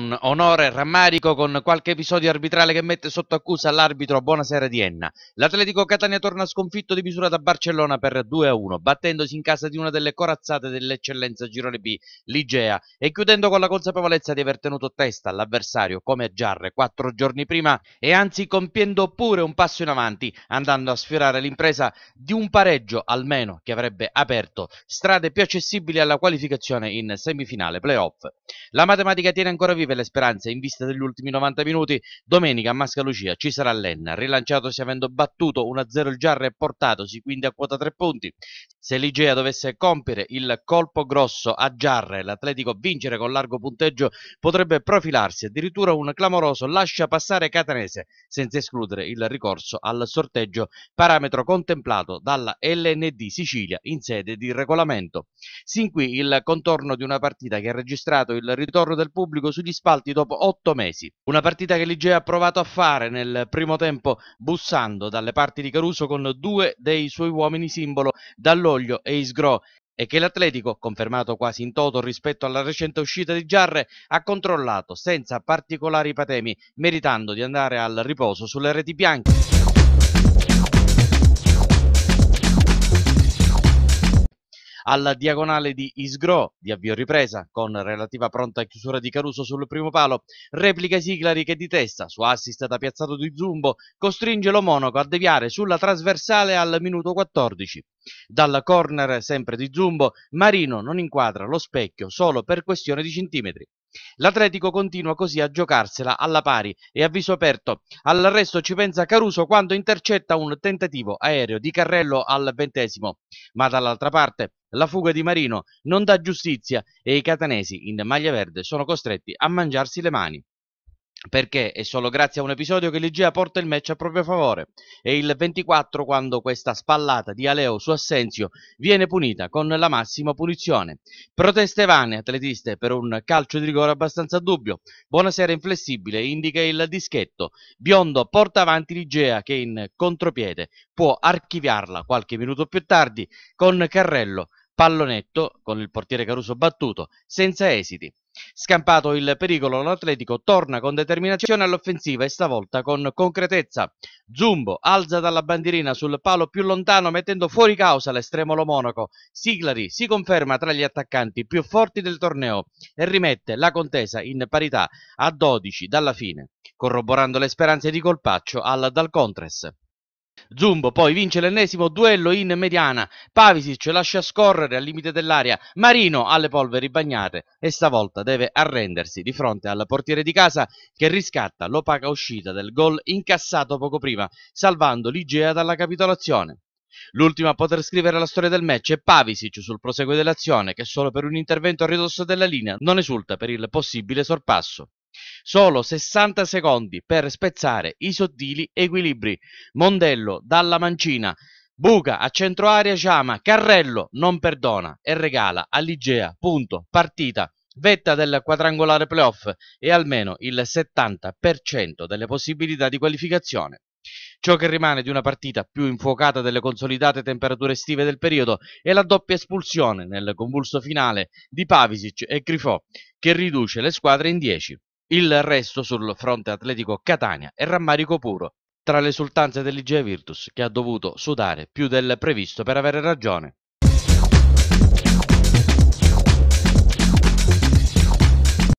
con onore e rammarico, con qualche episodio arbitrale che mette sotto accusa l'arbitro Buonasera di Enna. L'Atletico Catania torna sconfitto di misura da Barcellona per 2-1, battendosi in casa di una delle corazzate dell'eccellenza Girone B, l'Igea, e chiudendo con la consapevolezza di aver tenuto testa all'avversario come a Giarre quattro giorni prima e anzi compiendo pure un passo in avanti, andando a sfiorare l'impresa di un pareggio almeno che avrebbe aperto strade più accessibili alla qualificazione in semifinale playoff. La matematica tiene ancora viva per le speranze in vista degli ultimi 90 minuti. Domenica a Lucia ci sarà Lenna, rilanciatosi avendo battuto 1-0 il Giarra e portatosi quindi a quota 3 punti. Se l'Igea dovesse compiere il colpo grosso a Giarre e l'Atletico vincere con largo punteggio potrebbe profilarsi addirittura un clamoroso lascia passare catanese senza escludere il ricorso al sorteggio parametro contemplato dalla LND Sicilia in sede di regolamento. Sin qui il contorno di una partita che ha registrato il ritorno del pubblico sugli spalti dopo otto mesi. Una partita che l'Igea ha provato a fare nel primo tempo bussando dalle parti di Caruso con due dei suoi uomini simbolo dall'ora Broglio e Isgro e che l'Atletico, confermato quasi in toto rispetto alla recente uscita di Giarre, ha controllato senza particolari patemi, meritando di andare al riposo sulle reti bianche. alla diagonale di Isgro di avvio ripresa con relativa pronta chiusura di Caruso sul primo palo, replica Siglari che di testa su assist da piazzato di Zumbo costringe lo Monaco a deviare sulla trasversale al minuto 14. Dal corner sempre di Zumbo Marino non inquadra lo specchio solo per questione di centimetri. L'Atletico continua così a giocarsela alla pari e a viso aperto. All'arresto ci pensa Caruso quando intercetta un tentativo aereo di Carrello al ventesimo, ma dall'altra parte la fuga di Marino non dà giustizia e i catanesi in maglia verde sono costretti a mangiarsi le mani perché è solo grazie a un episodio che l'Igea porta il match a proprio favore. È il 24 quando questa spallata di Aleo su Assenzio viene punita con la massima punizione. Proteste vane atletiste per un calcio di rigore abbastanza dubbio. Buonasera inflessibile indica il dischetto. Biondo porta avanti l'Igea che in contropiede può archiviarla qualche minuto più tardi con Carrello pallonetto con il portiere Caruso battuto senza esiti. Scampato il pericolo, l'Atletico torna con determinazione all'offensiva e stavolta con concretezza. Zumbo alza dalla bandierina sul palo più lontano mettendo fuori causa l'estremo lo Monaco. Siglari si conferma tra gli attaccanti più forti del torneo e rimette la contesa in parità a 12 dalla fine, corroborando le speranze di Colpaccio al Contres. Zumbo poi vince l'ennesimo duello in mediana, Pavisic lascia scorrere al limite dell'area, Marino alle polveri bagnate e stavolta deve arrendersi di fronte al portiere di casa che riscatta l'opaca uscita del gol incassato poco prima, salvando l'Igea dalla capitolazione. L'ultimo a poter scrivere la storia del match è Pavisic sul proseguo dell'azione che solo per un intervento a ridosso della linea non esulta per il possibile sorpasso. Solo 60 secondi per spezzare i sottili equilibri. Mondello dalla mancina. Buca a centro aria Ciama, Carrello non perdona e regala all'Igea punto partita vetta del quadrangolare playoff e almeno il 70% delle possibilità di qualificazione. Ciò che rimane di una partita più infuocata delle consolidate temperature estive del periodo è la doppia espulsione nel convulso finale di Pavisic e Grifò, che riduce le squadre in 10. Il resto sul fronte atletico Catania è rammarico puro tra le esultanze dell'Igea Virtus che ha dovuto sudare più del previsto per avere ragione.